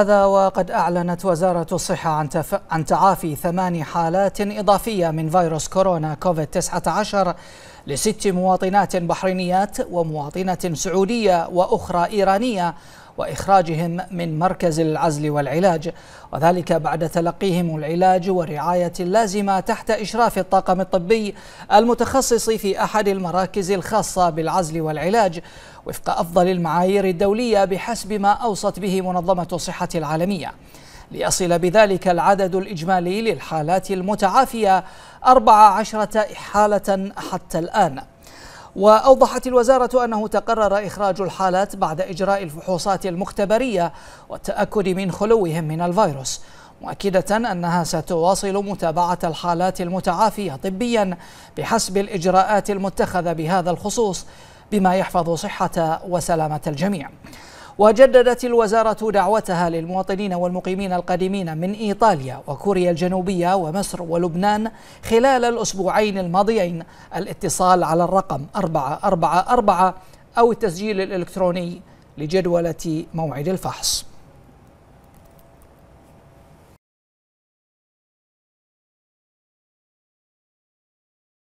هذا وقد أعلنت وزارة الصحة عن, تف... عن تعافي ثمان حالات إضافية من فيروس كورونا كوفيد-19 لست مواطنات بحرينيات ومواطنة سعودية وأخرى إيرانية وإخراجهم من مركز العزل والعلاج وذلك بعد تلقيهم العلاج ورعاية اللازمة تحت إشراف الطاقم الطبي المتخصص في أحد المراكز الخاصة بالعزل والعلاج وفق أفضل المعايير الدولية بحسب ما أوصت به منظمة الصحة العالمية ليصل بذلك العدد الإجمالي للحالات المتعافية 14 حالة حتى الآن وأوضحت الوزارة أنه تقرر إخراج الحالات بعد إجراء الفحوصات المختبرية والتأكد من خلوهم من الفيروس مؤكدة أنها ستواصل متابعة الحالات المتعافية طبيا بحسب الإجراءات المتخذة بهذا الخصوص بما يحفظ صحة وسلامة الجميع وجددت الوزارة دعوتها للمواطنين والمقيمين القادمين من إيطاليا وكوريا الجنوبية ومصر ولبنان خلال الأسبوعين الماضيين الاتصال على الرقم 444 أو التسجيل الإلكتروني لجدولة موعد الفحص